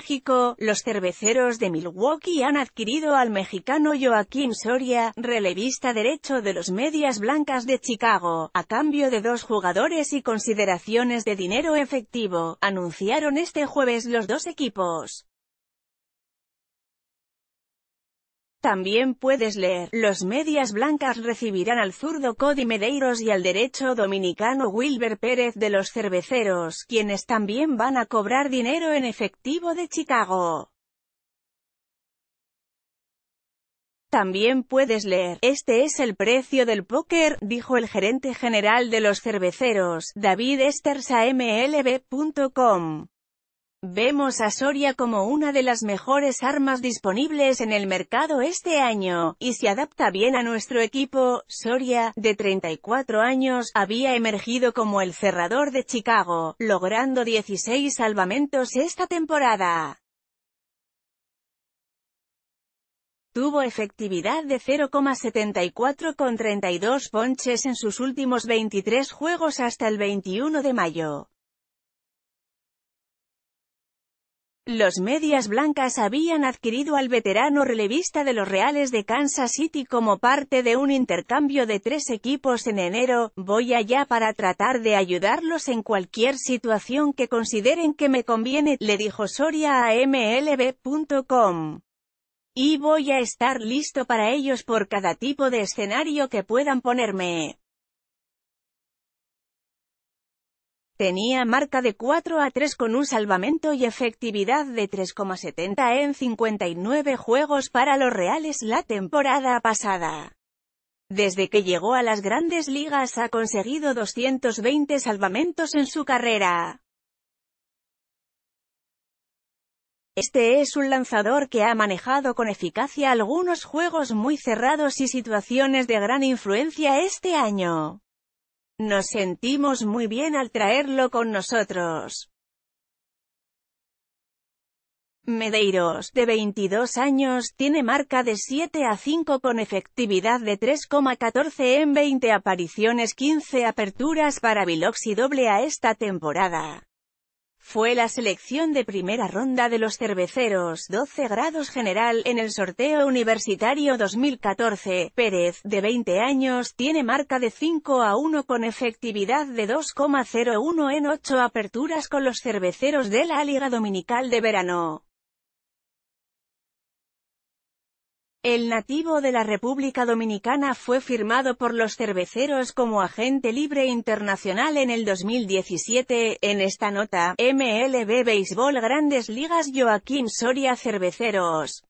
México, los cerveceros de Milwaukee han adquirido al mexicano Joaquín Soria, relevista derecho de los Medias Blancas de Chicago, a cambio de dos jugadores y consideraciones de dinero efectivo, anunciaron este jueves los dos equipos. También puedes leer, los medias blancas recibirán al zurdo Cody Medeiros y al derecho dominicano Wilber Pérez de los cerveceros, quienes también van a cobrar dinero en efectivo de Chicago. También puedes leer, este es el precio del póker, dijo el gerente general de los cerveceros, David Esters Vemos a Soria como una de las mejores armas disponibles en el mercado este año, y se adapta bien a nuestro equipo. Soria, de 34 años, había emergido como el cerrador de Chicago, logrando 16 salvamentos esta temporada. Tuvo efectividad de 0,74 con 32 ponches en sus últimos 23 juegos hasta el 21 de mayo. Los medias blancas habían adquirido al veterano relevista de los Reales de Kansas City como parte de un intercambio de tres equipos en enero, voy allá para tratar de ayudarlos en cualquier situación que consideren que me conviene, le dijo Soria a MLB.com. Y voy a estar listo para ellos por cada tipo de escenario que puedan ponerme. Tenía marca de 4 a 3 con un salvamento y efectividad de 3,70 en 59 juegos para los Reales la temporada pasada. Desde que llegó a las grandes ligas ha conseguido 220 salvamentos en su carrera. Este es un lanzador que ha manejado con eficacia algunos juegos muy cerrados y situaciones de gran influencia este año. Nos sentimos muy bien al traerlo con nosotros. Medeiros, de 22 años, tiene marca de 7 a 5 con efectividad de 3,14 en 20 apariciones 15 aperturas para Biloxi doble a esta temporada fue la selección de primera ronda de los cerveceros 12 grados general en el sorteo universitario 2014. Pérez, de 20 años, tiene marca de 5 a 1 con efectividad de 2,01 en 8 aperturas con los cerveceros de la Liga Dominical de Verano. El nativo de la República Dominicana fue firmado por los cerveceros como agente libre internacional en el 2017. En esta nota, MLB Béisbol Grandes Ligas Joaquín Soria Cerveceros.